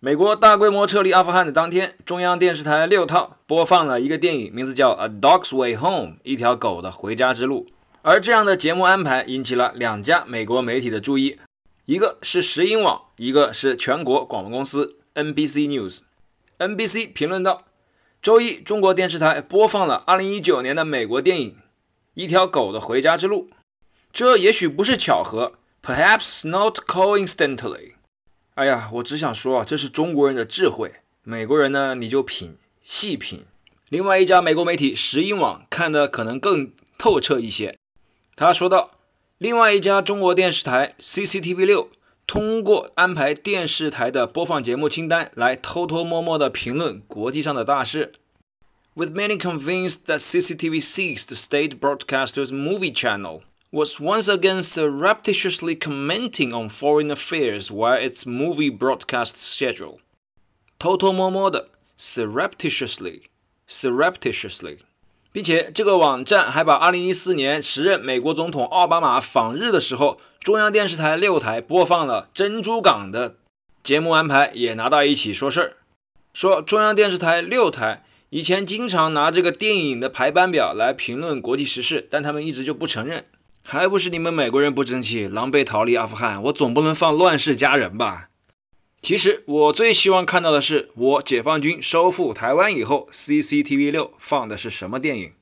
美国大规模撤离阿富汗的当天，中央电视台六套播放了一个电影，名字叫《A Dog's Way Home》，一条狗的回家之路。而这样的节目安排引起了两家美国媒体的注意，一个是石英网，一个是全国广播公司 （NBC News）。NBC 评论道：“周一，中国电视台播放了2019年的美国电影《一条狗的回家之路》，这也许不是巧合，Perhaps not coincidentally。”哎呀，我只想说啊，这是中国人的智慧。美国人呢，你就品细品。另外一家美国媒体《石英网》看的可能更透彻一些。他说道，另外一家中国电视台 CCTV 六通过安排电视台的播放节目清单来偷偷摸摸地评论国际上的大事。With many convinced that c c t v s e e s the state broadcaster's movie channel. was once again surreptitiously commenting on foreign affairs while its movie broadcast schedule. 偷偷摸摸的 surreptitiously, surreptitiously，并且这个网站还把2014年时任美国总统奥巴马访日的时候，中央电视台六台播放了《珍珠港》的节目安排也拿到一起说事儿，说中央电视台六台以前经常拿这个电影的排班表来评论国际时事，但他们一直就不承认。还不是你们美国人不争气，狼狈逃离阿富汗，我总不能放《乱世佳人》吧？其实我最希望看到的是，我解放军收复台湾以后，CCTV 六放的是什么电影？